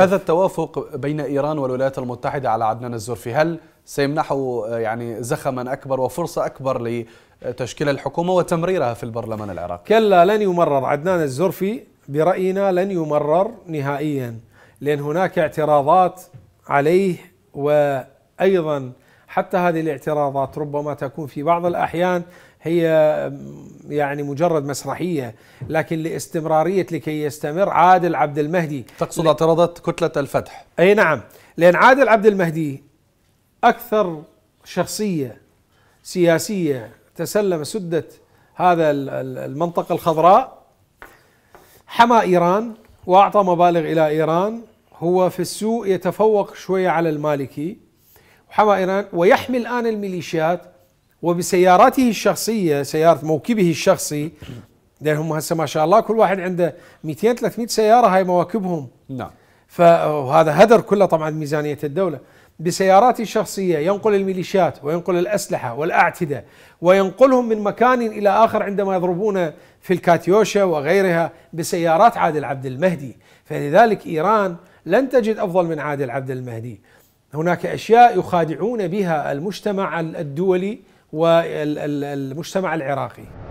هذا التوافق بين إيران والولايات المتحدة على عدنان الزرفي هل سيمنحه آه، يعني زخما أكبر وفرصة أكبر لتشكيل الحكومة وتمريرها في البرلمان العراقي كلا لن يمرر عدنان الزرفي برأينا لن يمرر نهائيا لأن هناك اعتراضات عليه وأيضا حتى هذه الاعتراضات ربما تكون في بعض الأحيان هي يعني مجرد مسرحية لكن لاستمرارية لكي يستمر عادل عبد المهدي تقصد اعتراضات كتلة الفتح أي نعم لأن عادل عبد المهدي أكثر شخصية سياسية تسلم سدة هذا المنطقة الخضراء حمى إيران وأعطى مبالغ إلى إيران هو في السوق يتفوق شوية على المالكي حمى ويحمي الآن الميليشيات وبسياراته الشخصية سيارة موكبه الشخصي لأن هم هسه ما شاء الله كل واحد عنده 200 300 سيارة هاي مواكبهم نعم فهذا هدر كله طبعا ميزانية الدولة بسياراته الشخصية ينقل الميليشيات وينقل الأسلحة والأعتدة وينقلهم من مكان إلى آخر عندما يضربون في الكاتيوشا وغيرها بسيارات عادل عبد المهدي فلذلك إيران لن تجد أفضل من عادل عبد المهدي هناك اشياء يخادعون بها المجتمع الدولي والمجتمع العراقي